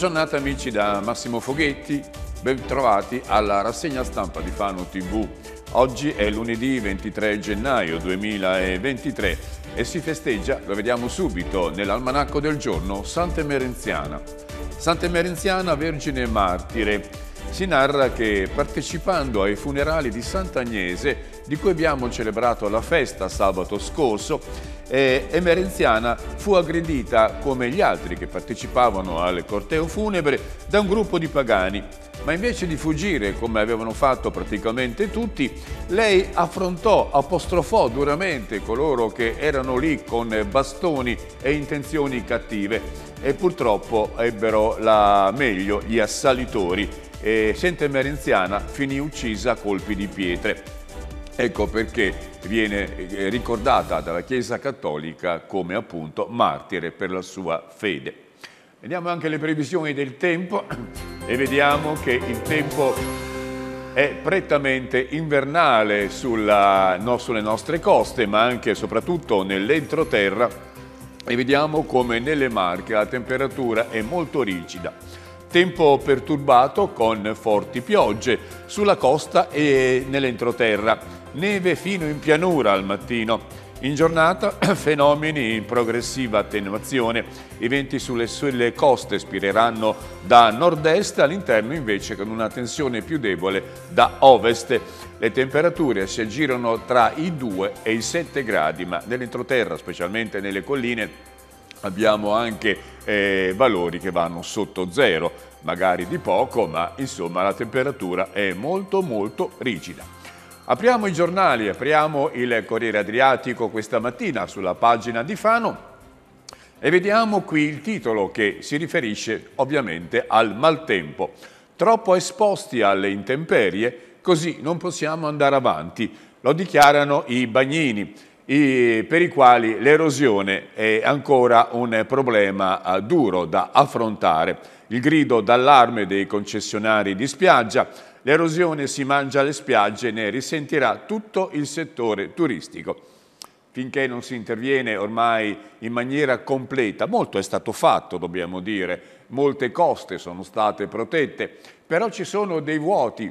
giornata amici da Massimo Foghetti, ben trovati alla rassegna stampa di Fano TV. Oggi è lunedì 23 gennaio 2023 e si festeggia, lo vediamo subito, nell'almanacco del giorno, Sant'Emerenziana. Sant'Emerenziana, vergine e martire. Si narra che partecipando ai funerali di Sant'Agnese di cui abbiamo celebrato la festa sabato scorso e Emerenziana fu aggredita, come gli altri che partecipavano al corteo funebre, da un gruppo di pagani. Ma invece di fuggire, come avevano fatto praticamente tutti, lei affrontò, apostrofò duramente coloro che erano lì con bastoni e intenzioni cattive e purtroppo ebbero la meglio gli assalitori e Sente Merenziana finì uccisa a colpi di pietre. Ecco perché viene eh, ricordata dalla Chiesa Cattolica come appunto martire per la sua fede. Vediamo anche le previsioni del tempo e vediamo che il tempo è prettamente invernale sulla, no, sulle nostre coste ma anche e soprattutto nell'entroterra e vediamo come nelle Marche la temperatura è molto rigida tempo perturbato con forti piogge sulla costa e nell'entroterra. Neve fino in pianura al mattino. In giornata fenomeni in progressiva attenuazione, i venti sulle, sulle coste spireranno da nord-est all'interno invece con una tensione più debole da ovest. Le temperature si aggirano tra i 2 e i 7 gradi, ma nell'entroterra, specialmente nelle colline, abbiamo anche eh, valori che vanno sotto zero, magari di poco, ma insomma la temperatura è molto molto rigida. Apriamo i giornali, apriamo il Corriere Adriatico questa mattina sulla pagina di Fano e vediamo qui il titolo che si riferisce ovviamente al maltempo. Troppo esposti alle intemperie, così non possiamo andare avanti, lo dichiarano i bagnini, per i quali l'erosione è ancora un problema eh, duro da affrontare. Il grido d'allarme dei concessionari di spiaggia l'erosione si mangia le spiagge e ne risentirà tutto il settore turistico. Finché non si interviene ormai in maniera completa, molto è stato fatto, dobbiamo dire, molte coste sono state protette, però ci sono dei vuoti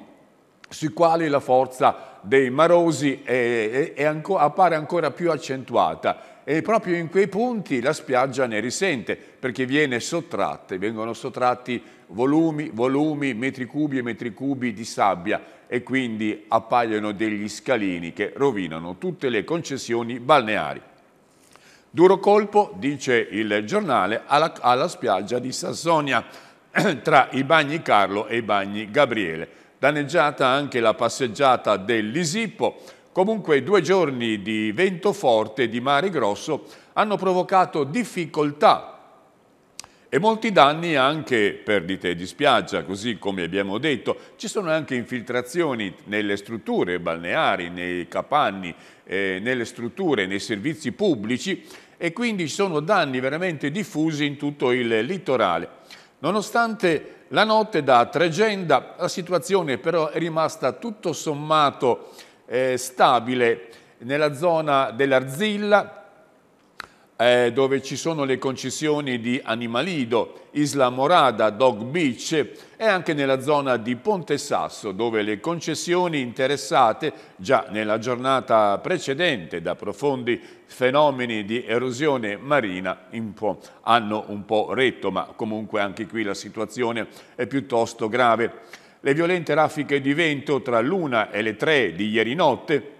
sui quali la forza dei marosi è, è, è ancora, appare ancora più accentuata e proprio in quei punti la spiaggia ne risente perché viene sottratta, vengono sottratti volumi, volumi, metri cubi e metri cubi di sabbia e quindi appaiono degli scalini che rovinano tutte le concessioni balneari. Duro colpo, dice il giornale, alla, alla spiaggia di Sassonia tra i bagni Carlo e i bagni Gabriele. Danneggiata anche la passeggiata dell'Isippo. Comunque due giorni di vento forte e di mare grosso hanno provocato difficoltà e molti danni anche perdite di spiaggia, così come abbiamo detto. Ci sono anche infiltrazioni nelle strutture balneari, nei capanni, eh, nelle strutture, nei servizi pubblici e quindi ci sono danni veramente diffusi in tutto il litorale. Nonostante la notte da tregenda, la situazione però è rimasta tutto sommato eh, stabile nella zona dell'Arzilla, eh, dove ci sono le concessioni di Animalido, Isla Morada, Dog Beach e anche nella zona di Ponte Sasso dove le concessioni interessate già nella giornata precedente da profondi fenomeni di erosione marina po', hanno un po' retto ma comunque anche qui la situazione è piuttosto grave. Le violente raffiche di vento tra l'una e le tre di ieri notte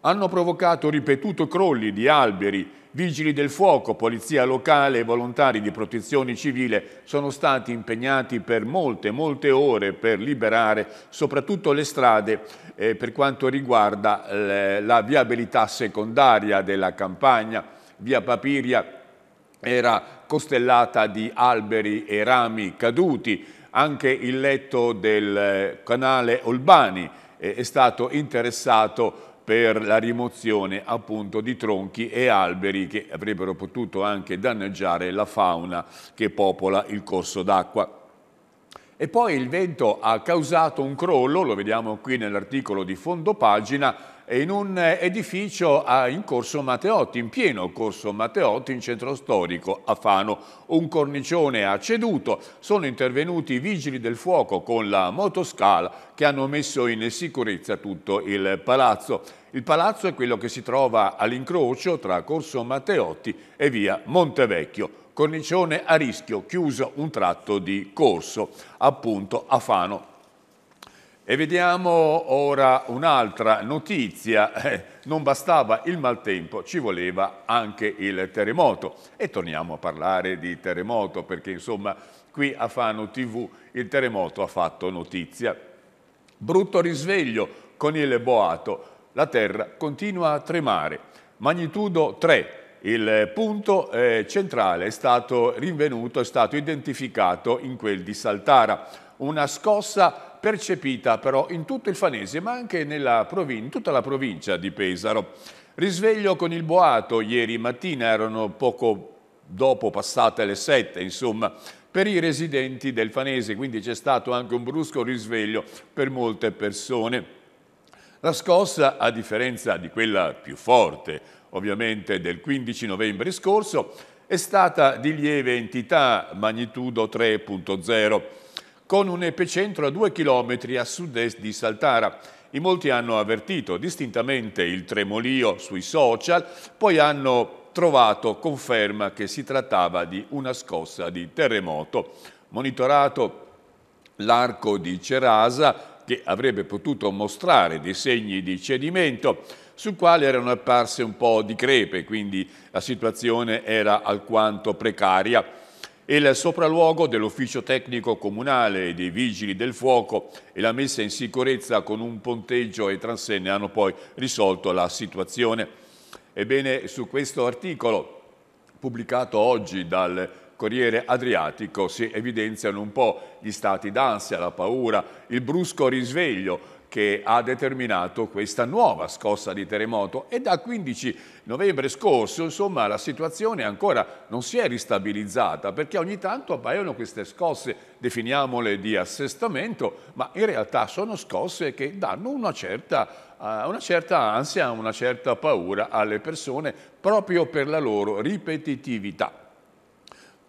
hanno provocato ripetuto crolli di alberi, Vigili del fuoco, polizia locale e volontari di protezione civile sono stati impegnati per molte, molte ore per liberare soprattutto le strade eh, per quanto riguarda eh, la viabilità secondaria della campagna. Via Papiria era costellata di alberi e rami caduti, anche il letto del eh, canale Olbani eh, è stato interessato per la rimozione appunto di tronchi e alberi che avrebbero potuto anche danneggiare la fauna che popola il corso d'acqua. E poi il vento ha causato un crollo, lo vediamo qui nell'articolo di fondo pagina, in un eh, edificio ah, in corso Matteotti, in pieno corso Matteotti, in centro storico a Fano. Un cornicione ha ceduto, sono intervenuti i vigili del fuoco con la motoscala che hanno messo in sicurezza tutto il palazzo. Il palazzo è quello che si trova all'incrocio tra corso Matteotti e via Montevecchio cornicione a rischio, chiuso un tratto di corso, appunto a Fano. E vediamo ora un'altra notizia, eh, non bastava il maltempo, ci voleva anche il terremoto. E torniamo a parlare di terremoto perché insomma qui a Fano TV il terremoto ha fatto notizia. Brutto risveglio con il boato, la terra continua a tremare, magnitudo 3, il punto eh, centrale è stato rinvenuto, è stato identificato in quel di Saltara, una scossa percepita però in tutto il Fanese, ma anche in tutta la provincia di Pesaro. Risveglio con il boato ieri mattina, erano poco dopo passate le 7, insomma, per i residenti del Fanese, quindi c'è stato anche un brusco risveglio per molte persone. La scossa, a differenza di quella più forte, ovviamente del 15 novembre scorso, è stata di lieve entità, magnitudo 3.0 con un epicentro a due chilometri a sud-est di Saltara. In molti hanno avvertito distintamente il tremolio sui social, poi hanno trovato conferma che si trattava di una scossa di terremoto. Monitorato l'arco di Cerasa, che avrebbe potuto mostrare dei segni di cedimento, sul quale erano apparse un po' di crepe, quindi la situazione era alquanto precaria il sopralluogo dell'ufficio tecnico comunale e dei vigili del fuoco e la messa in sicurezza con un ponteggio e transenne hanno poi risolto la situazione. Ebbene, su questo articolo pubblicato oggi dal Corriere Adriatico si evidenziano un po' gli stati d'ansia, la paura, il brusco risveglio che ha determinato questa nuova scossa di terremoto e da 15 novembre scorso insomma, la situazione ancora non si è ristabilizzata perché ogni tanto appaiono queste scosse, definiamole di assestamento, ma in realtà sono scosse che danno una certa eh, una certa ansia, una certa paura alle persone proprio per la loro ripetitività.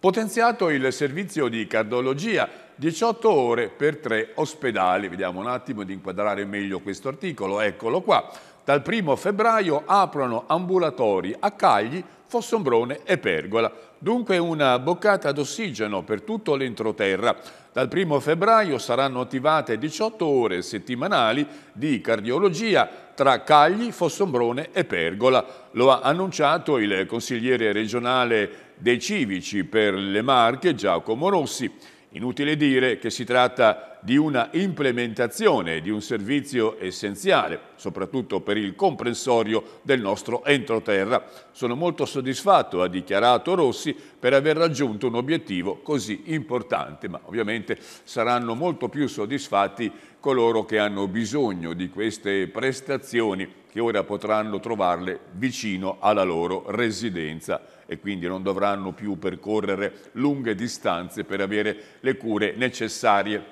Potenziato il servizio di cardiologia, 18 ore per tre ospedali. Vediamo un attimo di inquadrare meglio questo articolo, eccolo qua. Dal 1 febbraio aprono ambulatori a Cagli, Fossombrone e Pergola. Dunque una boccata d'ossigeno per tutto l'entroterra. Dal 1 febbraio saranno attivate 18 ore settimanali di cardiologia tra Cagli, Fossombrone e Pergola. Lo ha annunciato il consigliere regionale dei civici per le Marche Giacomo Rossi. Inutile dire che si tratta di una implementazione di un servizio essenziale, soprattutto per il comprensorio del nostro entroterra. Sono molto soddisfatto, ha dichiarato Rossi, per aver raggiunto un obiettivo così importante, ma ovviamente saranno molto più soddisfatti coloro che hanno bisogno di queste prestazioni che ora potranno trovarle vicino alla loro residenza e quindi non dovranno più percorrere lunghe distanze per avere le cure necessarie.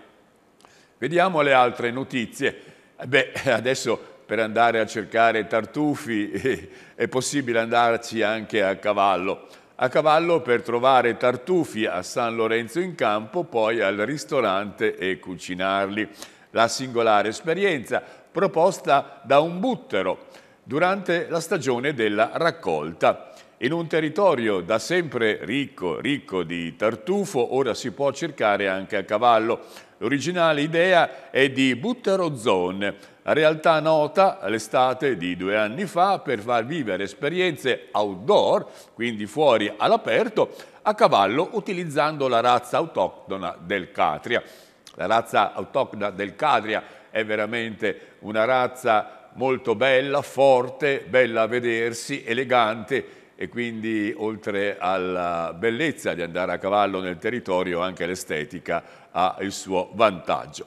Vediamo le altre notizie. Beh, adesso per andare a cercare tartufi eh, è possibile andarci anche a cavallo. A cavallo per trovare tartufi a San Lorenzo in Campo, poi al ristorante e cucinarli. La singolare esperienza proposta da un buttero durante la stagione della raccolta. In un territorio da sempre ricco, ricco di tartufo, ora si può cercare anche a cavallo. L'originale idea è di Buttero Zone, realtà nota l'estate di due anni fa per far vivere esperienze outdoor, quindi fuori all'aperto, a cavallo utilizzando la razza autoctona del Catria. La razza autoctona del Catria è veramente una razza molto bella, forte, bella a vedersi, elegante e quindi oltre alla bellezza di andare a cavallo nel territorio anche l'estetica ha il suo vantaggio.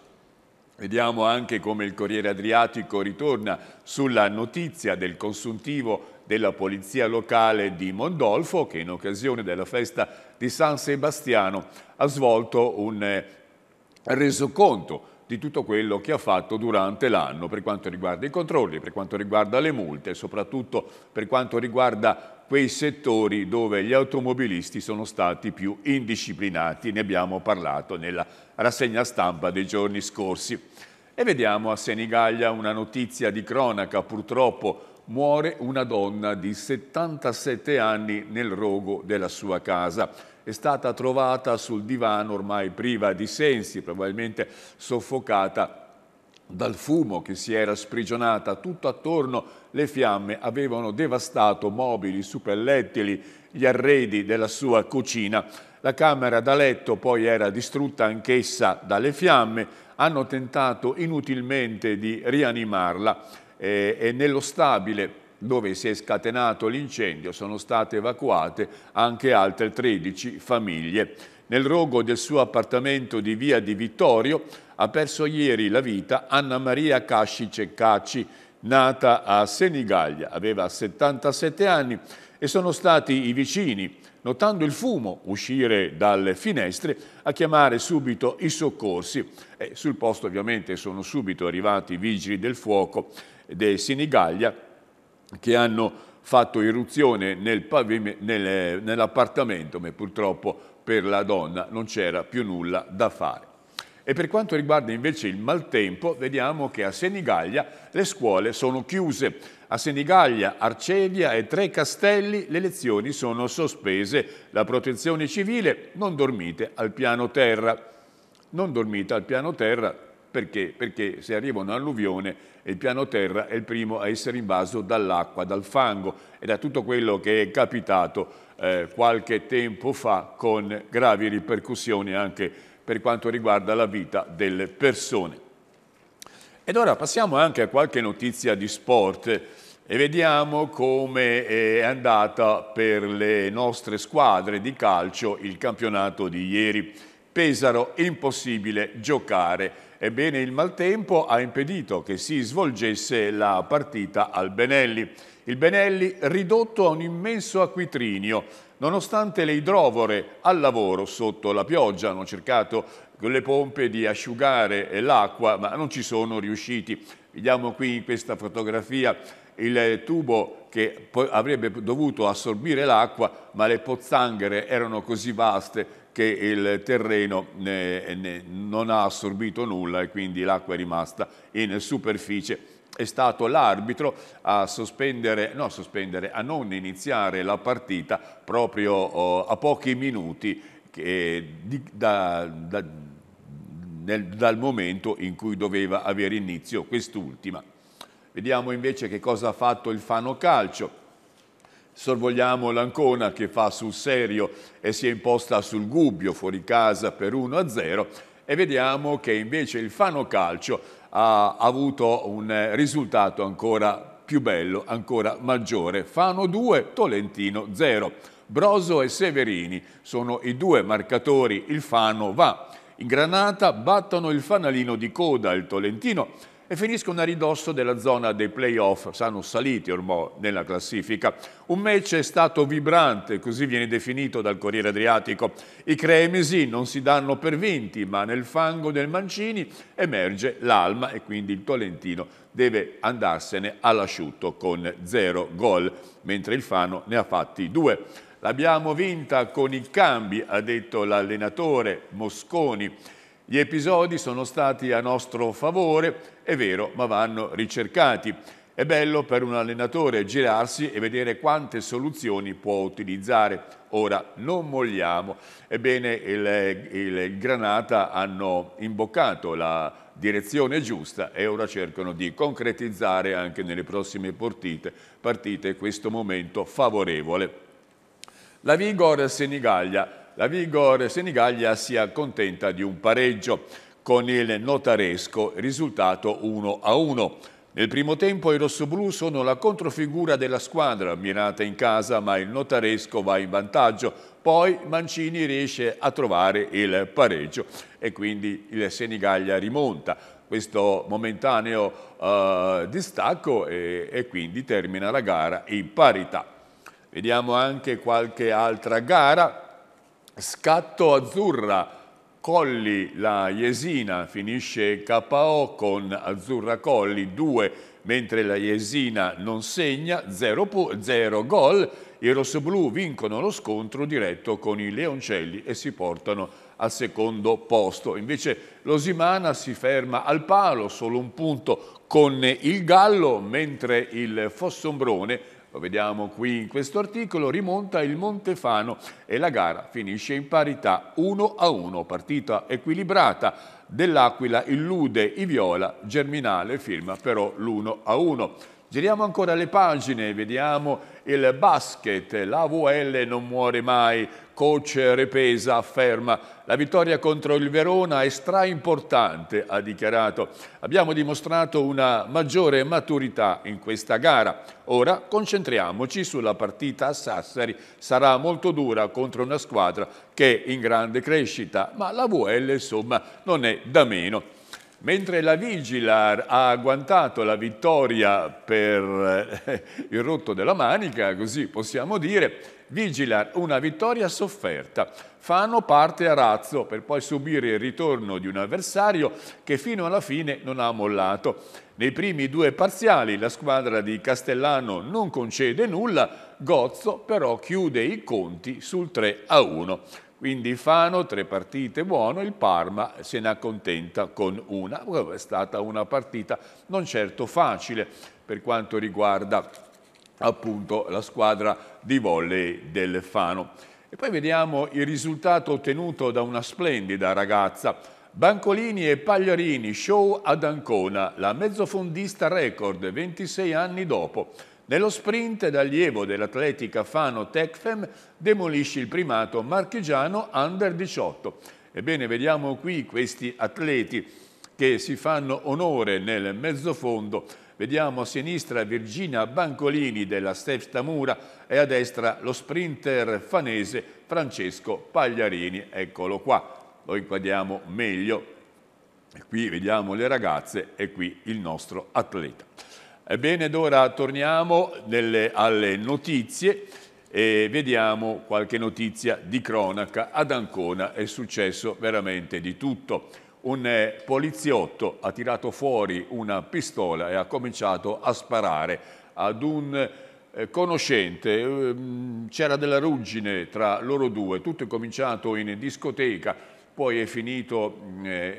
Vediamo anche come il Corriere Adriatico ritorna sulla notizia del consuntivo della Polizia Locale di Mondolfo che in occasione della festa di San Sebastiano ha svolto un resoconto di tutto quello che ha fatto durante l'anno per quanto riguarda i controlli, per quanto riguarda le multe e soprattutto per quanto riguarda quei settori dove gli automobilisti sono stati più indisciplinati, ne abbiamo parlato nella rassegna stampa dei giorni scorsi. E vediamo a Senigallia una notizia di cronaca, purtroppo muore una donna di 77 anni nel rogo della sua casa è stata trovata sul divano ormai priva di sensi, probabilmente soffocata dal fumo che si era sprigionata tutto attorno le fiamme avevano devastato mobili, suppellettili, gli arredi della sua cucina. La camera da letto poi era distrutta anch'essa dalle fiamme, hanno tentato inutilmente di rianimarla eh, e nello stabile dove si è scatenato l'incendio sono state evacuate anche altre 13 famiglie. Nel rogo del suo appartamento di via di Vittorio ha perso ieri la vita Anna Maria Casci Ceccacci, nata a Senigallia, aveva 77 anni e sono stati i vicini, notando il fumo uscire dalle finestre, a chiamare subito i soccorsi. E sul posto ovviamente sono subito arrivati i vigili del fuoco dei Senigallia che hanno fatto irruzione nel nel, eh, nell'appartamento, ma purtroppo per la donna non c'era più nulla da fare. E per quanto riguarda invece il maltempo, vediamo che a Senigallia le scuole sono chiuse. A Senigallia, Arcedia e Tre Castelli le lezioni sono sospese. La protezione civile non dormite al piano terra. Non dormite al piano terra perché? Perché se arriva un'alluvione il piano terra è il primo a essere invaso dall'acqua, dal fango e da tutto quello che è capitato eh, qualche tempo fa con gravi ripercussioni anche per quanto riguarda la vita delle persone. Ed ora passiamo anche a qualche notizia di sport e vediamo come è andata per le nostre squadre di calcio il campionato di ieri. Pesaro, impossibile giocare Ebbene, il maltempo ha impedito che si svolgesse la partita al Benelli. Il Benelli ridotto a un immenso acquitrinio, nonostante le idrovore al lavoro sotto la pioggia hanno cercato con le pompe di asciugare l'acqua, ma non ci sono riusciti. Vediamo qui in questa fotografia il tubo che avrebbe dovuto assorbire l'acqua, ma le pozzanghere erano così vaste che il terreno eh, non ha assorbito nulla e quindi l'acqua è rimasta in superficie è stato l'arbitro a sospendere, no, sospendere, a non iniziare la partita proprio oh, a pochi minuti che, di, da, da, nel, dal momento in cui doveva avere inizio quest'ultima. Vediamo invece che cosa ha fatto il Fano Calcio Sorvogliamo l'Ancona che fa sul serio e si è imposta sul Gubbio fuori casa per 1-0 e vediamo che invece il Fano Calcio ha avuto un risultato ancora più bello, ancora maggiore. Fano 2, Tolentino 0. Broso e Severini sono i due marcatori, il Fano va. In Granata battono il fanalino di coda, il Tolentino e finiscono a ridosso della zona dei playoff, saranno saliti ormai nella classifica. Un match è stato vibrante, così viene definito dal Corriere Adriatico. I cremesi non si danno per vinti, ma nel fango del Mancini emerge l'alma e quindi il Tolentino deve andarsene all'asciutto con zero gol, mentre il Fano ne ha fatti due. L'abbiamo vinta con i cambi, ha detto l'allenatore Mosconi gli episodi sono stati a nostro favore, è vero, ma vanno ricercati. È bello per un allenatore girarsi e vedere quante soluzioni può utilizzare. Ora non molliamo. Ebbene, il, il Granata hanno imboccato la direzione giusta e ora cercano di concretizzare anche nelle prossime partite, partite questo momento favorevole. La Vigor Senigallia la Vigor Senigallia si accontenta di un pareggio con il notaresco, risultato 1-1. a Nel primo tempo i rossoblù sono la controfigura della squadra, ammirata in casa ma il notaresco va in vantaggio, poi Mancini riesce a trovare il pareggio e quindi il Senigallia rimonta. Questo momentaneo uh, distacco e, e quindi termina la gara in parità. Vediamo anche qualche altra gara, Scatto azzurra, Colli la Jesina finisce KO con azzurra Colli 2, mentre la Jesina non segna 0 gol. I rossoblù vincono lo scontro diretto con i Leoncelli e si portano al secondo posto. Invece l'Osimana si ferma al palo, solo un punto con il Gallo, mentre il Fossombrone lo vediamo qui in questo articolo, rimonta il Montefano e la gara finisce in parità 1 a 1, partita equilibrata. Dell'Aquila illude i viola, Germinale firma però l'1 a 1. Giriamo ancora le pagine, vediamo il basket, la VL non muore mai, Coach Repesa afferma la vittoria contro il Verona è straimportante, ha dichiarato. Abbiamo dimostrato una maggiore maturità in questa gara. Ora concentriamoci sulla partita a Sassari. Sarà molto dura contro una squadra che è in grande crescita, ma la VL insomma non è da meno. Mentre la Vigilar ha agguantato la vittoria per eh, il rotto della manica, così possiamo dire, vigila una vittoria sofferta. Fanno parte a razzo per poi subire il ritorno di un avversario che fino alla fine non ha mollato. Nei primi due parziali la squadra di Castellano non concede nulla, Gozzo però chiude i conti sul 3 a 1. Quindi Fano, tre partite buono, il Parma se ne accontenta con una. Oh, è stata una partita non certo facile per quanto riguarda appunto la squadra di volley del Fano. E poi vediamo il risultato ottenuto da una splendida ragazza. Bancolini e Pagliarini, show ad Ancona, la mezzofondista record 26 anni dopo. Nello sprint d'allievo dell'atletica Fano Tecfem demolisce il primato marchigiano under 18. Ebbene, vediamo qui questi atleti che si fanno onore nel mezzofondo Vediamo a sinistra Virginia Bancolini della Stef Tamura e a destra lo sprinter fanese Francesco Pagliarini. Eccolo qua, lo inquadriamo meglio. Qui vediamo le ragazze e qui il nostro atleta. Ebbene, ed ora torniamo nelle, alle notizie e vediamo qualche notizia di cronaca. Ad Ancona è successo veramente di tutto un eh, poliziotto ha tirato fuori una pistola e ha cominciato a sparare ad un eh, conoscente, eh, c'era della ruggine tra loro due, tutto è cominciato in discoteca, poi è finito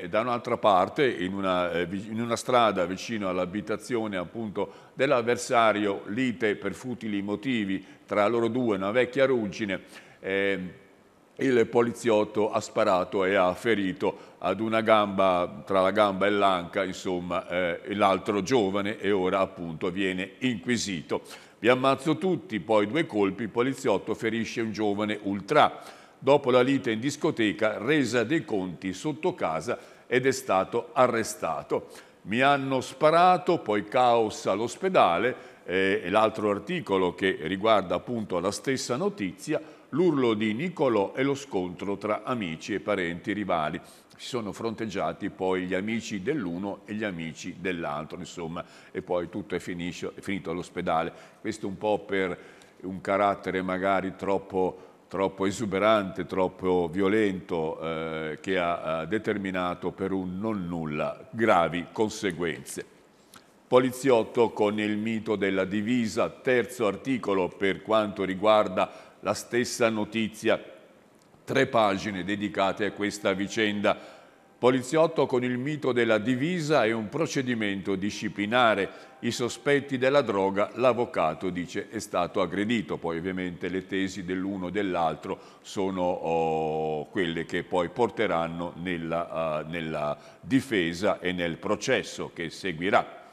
da un'altra parte, in una, in una, strada vicino all'abitazione dell'avversario, lite per futili motivi tra loro due, una vecchia ruggine, ehm, il poliziotto ha sparato e ha ferito ad una gamba tra la gamba e l'anca, insomma, eh, l'altro giovane e ora appunto viene inquisito. Vi ammazzo tutti, poi due colpi, il poliziotto ferisce un giovane ultra. Dopo la lite in discoteca, resa dei conti sotto casa ed è stato arrestato. Mi hanno sparato, poi caos all'ospedale eh, e l'altro articolo che riguarda appunto la stessa notizia, l'urlo di Niccolò e lo scontro tra amici e parenti rivali. Si sono fronteggiati poi gli amici dell'uno e gli amici dell'altro, insomma, e poi tutto è, finisce, è finito all'ospedale. Questo un po' per un carattere magari troppo troppo esuberante, troppo violento, eh, che ha, ha determinato per un non nulla gravi conseguenze. Poliziotto con il mito della divisa, terzo articolo per quanto riguarda la stessa notizia, tre pagine dedicate a questa vicenda. Poliziotto con il mito della divisa e un procedimento disciplinare. I sospetti della droga, l'avvocato dice è stato aggredito. Poi ovviamente le tesi dell'uno e dell'altro sono oh, quelle che poi porteranno nella, uh, nella, difesa e nel processo che seguirà.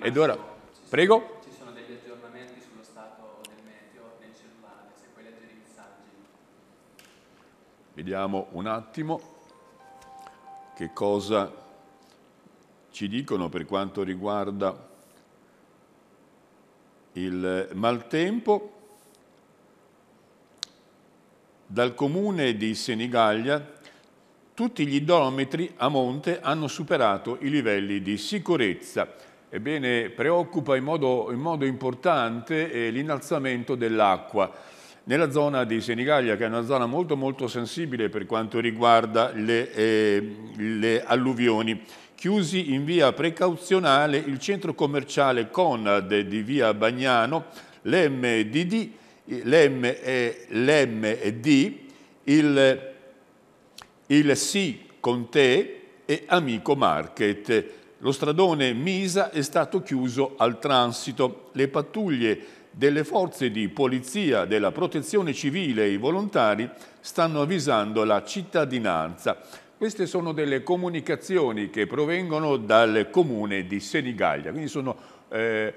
Ed ora, prego. Vediamo un attimo che cosa ci dicono per quanto riguarda il maltempo. Dal comune di Senigallia tutti gli idrometri a monte hanno superato i livelli di sicurezza. Ebbene, preoccupa in modo, in modo importante eh, l'innalzamento dell'acqua nella zona di Senigallia, che è una zona molto molto sensibile per quanto riguarda le, eh, le alluvioni. Chiusi in via precauzionale il centro commerciale Conad di via Bagnano, l'MDD, l'MD, il, il Sì con te e Amico Market. Lo stradone Misa è stato chiuso al transito. Le pattuglie delle forze di polizia, della protezione civile e i volontari stanno avvisando la cittadinanza. Queste sono delle comunicazioni che provengono dal comune di Senigallia, quindi sono eh,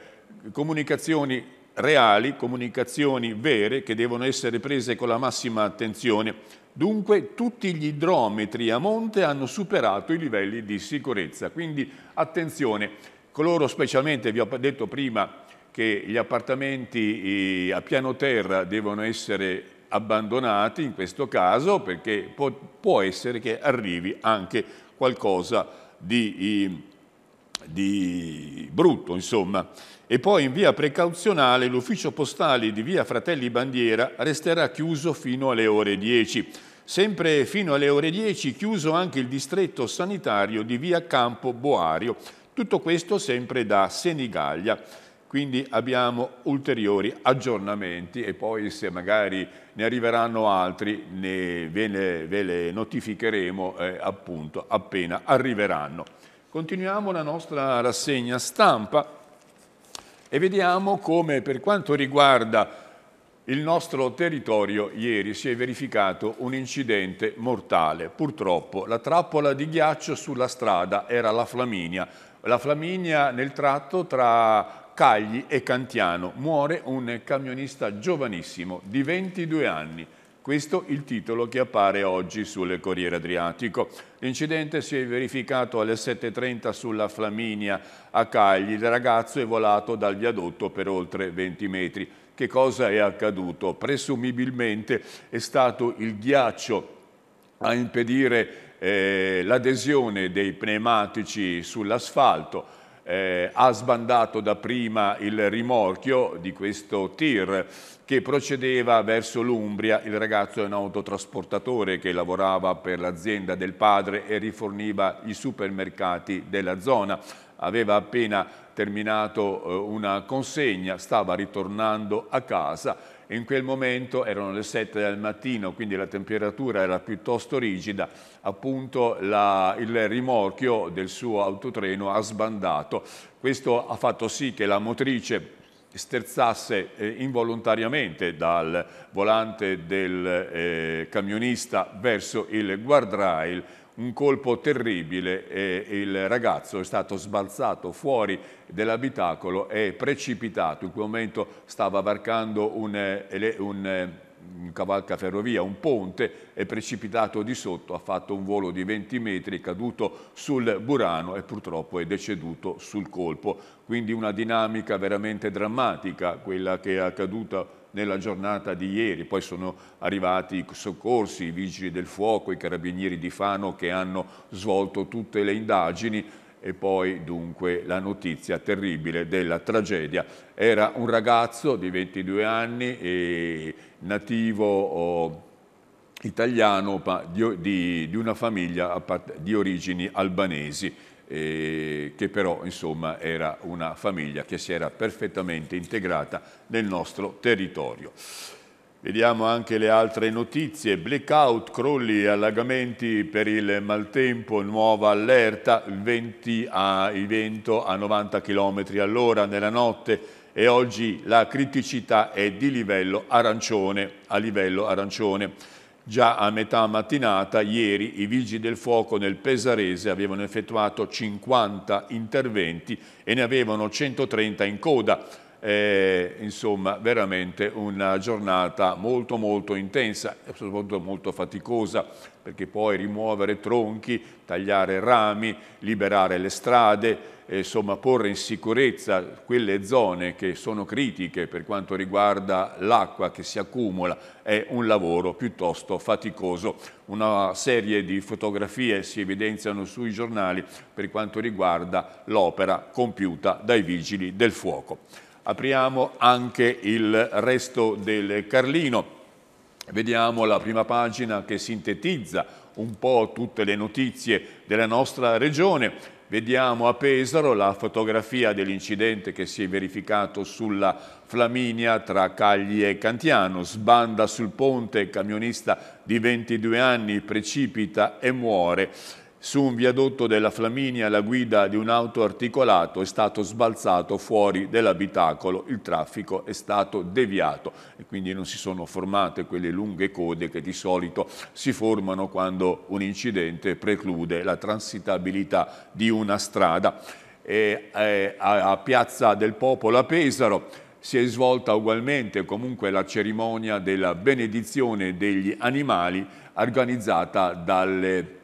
comunicazioni reali, comunicazioni vere che devono essere prese con la massima attenzione. Dunque tutti gli idrometri a monte hanno superato i livelli di sicurezza, quindi attenzione, coloro specialmente, vi ho detto prima, che gli appartamenti a piano terra devono essere abbandonati in questo caso perché può, può essere che arrivi anche qualcosa di, di brutto insomma. E poi in via precauzionale l'ufficio postale di via Fratelli Bandiera resterà chiuso fino alle ore 10. Sempre fino alle ore 10 chiuso anche il distretto sanitario di via Campo Boario. Tutto questo sempre da Senigallia quindi abbiamo ulteriori aggiornamenti e poi se magari ne arriveranno altri ne, ve, le, ve, le, notificheremo eh, appunto appena arriveranno. Continuiamo la nostra rassegna stampa e vediamo come per quanto riguarda il nostro territorio ieri si è verificato un incidente mortale. Purtroppo la trappola di ghiaccio sulla strada era la Flaminia. La Flaminia nel tratto tra Cagli e Cantiano muore un camionista giovanissimo di 22 anni. Questo il titolo che appare oggi sul Corriere Adriatico. L'incidente si è verificato alle 7.30 sulla Flaminia a Cagli. Il ragazzo è volato dal viadotto per oltre 20 metri. Che cosa è accaduto? Presumibilmente è stato il ghiaccio a impedire eh, l'adesione dei pneumatici sull'asfalto eh, ha sbandato dapprima il rimorchio di questo tir che procedeva verso l'Umbria. Il ragazzo è un autotrasportatore che lavorava per l'azienda del padre e riforniva i supermercati della zona. Aveva appena terminato eh, una consegna, stava ritornando a casa in quel momento erano le 7 del mattino, quindi la temperatura era piuttosto rigida, appunto la, il rimorchio del suo autotreno ha sbandato. Questo ha fatto sì che la motrice sterzasse eh, involontariamente dal volante del eh, camionista verso il guardrail un colpo terribile e il ragazzo è stato sbalzato fuori dell'abitacolo e precipitato. In quel momento stava varcando un, un, un cavalcaferrovia, un ponte, è precipitato di sotto, ha fatto un volo di 20 metri, è caduto sul Burano e purtroppo è deceduto sul colpo. Quindi una dinamica veramente drammatica quella che è accaduta nella giornata di ieri, poi sono arrivati i soccorsi, i vigili del fuoco, i carabinieri di Fano che hanno svolto tutte le indagini e poi dunque la notizia terribile della tragedia. Era un ragazzo di 22 anni, nativo oh, italiano di, di, di una famiglia di origini albanesi eh, che però insomma era una famiglia che si era perfettamente integrata nel nostro territorio. Vediamo anche le altre notizie, blackout, crolli e allagamenti per il maltempo, nuova allerta, il, a, il vento a 90 km all'ora nella notte e oggi la criticità è di livello arancione, a livello arancione. Già a metà mattinata, ieri, i vigili del fuoco nel Pesarese avevano effettuato 50 interventi e ne avevano 130 in coda. Eh, insomma, veramente una giornata molto molto intensa e soprattutto molto faticosa perché poi rimuovere tronchi, tagliare rami, liberare le strade, eh, insomma, porre in sicurezza quelle zone che sono critiche per quanto riguarda l'acqua che si accumula è un lavoro piuttosto faticoso. Una serie di fotografie si evidenziano sui giornali per quanto riguarda l'opera compiuta dai vigili del fuoco. Apriamo anche il resto del Carlino. Vediamo la prima pagina che sintetizza un po' tutte le notizie della nostra regione Vediamo a Pesaro la fotografia dell'incidente che si è verificato sulla Flaminia tra Cagli e Cantiano. Sbanda sul ponte, camionista di 22 anni precipita e muore su un viadotto della Flaminia la guida di un auto articolato è stato sbalzato fuori dell'abitacolo, il traffico è stato deviato e quindi non si sono formate quelle lunghe code che di solito si formano quando un incidente preclude la transitabilità di una strada. E, eh, a, Piazza del Popolo a Pesaro si è svolta ugualmente comunque la cerimonia della benedizione degli animali organizzata dalle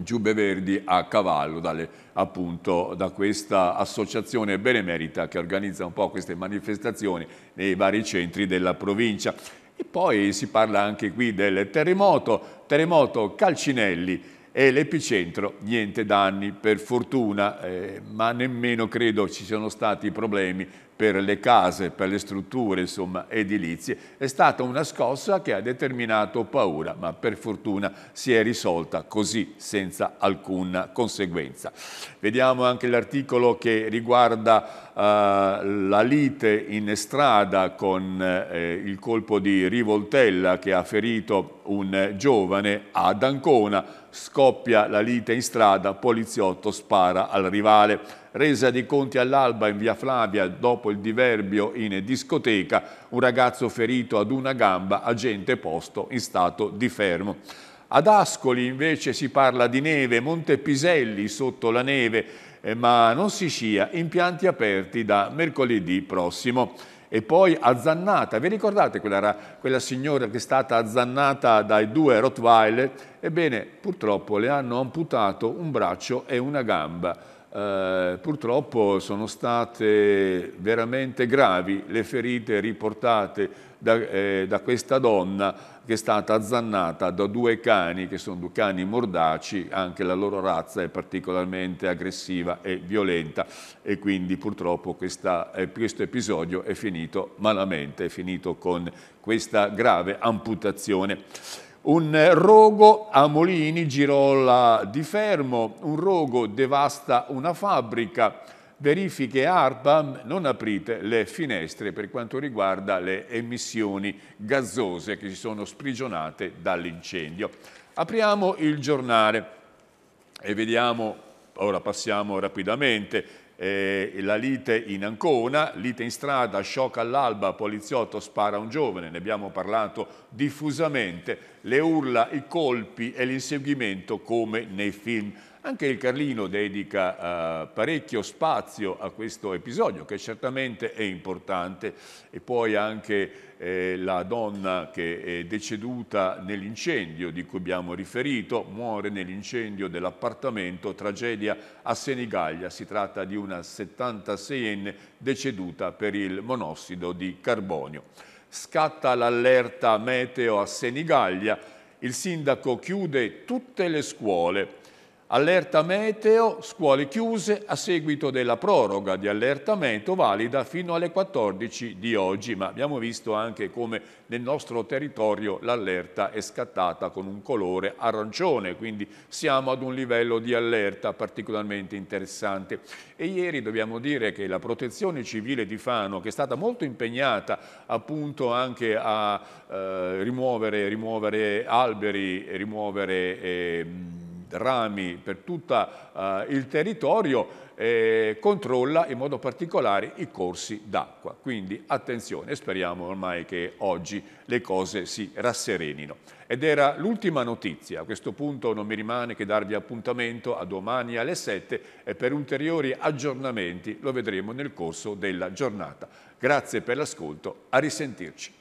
giubbe verdi a cavallo dalle, appunto, da questa associazione benemerita che organizza un po' queste manifestazioni nei vari centri della provincia. E poi si parla anche qui del terremoto, terremoto Calcinelli e l'epicentro niente danni per fortuna, eh, ma nemmeno credo ci siano stati problemi per le case, per le strutture insomma, edilizie, è stata una scossa che ha determinato paura, ma per fortuna si è risolta così, senza alcuna conseguenza. Vediamo anche l'articolo che riguarda eh, la lite in strada con eh, il colpo di rivoltella che ha ferito un giovane ad Ancona, scoppia la lite in strada, poliziotto spara al rivale resa di conti all'alba in via Flavia dopo il diverbio in discoteca, un ragazzo ferito ad una gamba, agente posto in stato di fermo. Ad Ascoli invece si parla di neve, Monte Piselli sotto la neve, eh, ma non si scia, impianti aperti da mercoledì prossimo e poi azzannata. Vi ricordate quella, quella, signora che è stata azzannata dai due Rottweiler? Ebbene, purtroppo le hanno amputato un braccio e una gamba. Eh, purtroppo sono state veramente gravi le ferite riportate da, eh, da, questa donna che è stata azzannata da due cani, che sono due cani mordaci, anche la loro razza è particolarmente aggressiva e violenta e quindi purtroppo questa, eh, questo episodio è finito malamente, è finito con questa grave amputazione. Un rogo a Molini, Girolla di Fermo, un rogo devasta una fabbrica, verifiche ARPAM, non aprite le finestre per quanto riguarda le emissioni gazzose che si sono sprigionate dall'incendio. Apriamo il giornale e vediamo, ora passiamo rapidamente, eh, la lite in Ancona, lite in strada, shock all'alba, poliziotto spara un giovane, ne abbiamo parlato diffusamente, le urla, i colpi e l'inseguimento come nei film anche il Carlino dedica eh, parecchio spazio a questo episodio che certamente è importante e poi anche eh, la donna che è deceduta nell'incendio di cui abbiamo riferito, muore nell'incendio dell'appartamento, tragedia a Senigallia, si tratta di una 76enne deceduta per il monossido di carbonio. Scatta l'allerta meteo a Senigallia, il sindaco chiude tutte le scuole, Allerta meteo, scuole chiuse a seguito della proroga di allertamento valida fino alle 14 di oggi, ma abbiamo visto anche come nel nostro territorio l'allerta è scattata con un colore arancione, quindi siamo ad un livello di allerta particolarmente interessante. E ieri dobbiamo dire che la protezione civile di Fano, che è stata molto impegnata appunto anche a eh, rimuovere, rimuovere, alberi, rimuovere... Eh, rami, per tutto uh, eh, il territorio, eh, controlla in modo particolare i corsi d'acqua. Quindi attenzione, speriamo ormai che oggi le cose si rasserenino. Ed era l'ultima notizia, a questo punto non mi rimane che darvi appuntamento a domani alle 7 e per ulteriori aggiornamenti lo vedremo nel corso della giornata. Grazie per l'ascolto, a risentirci.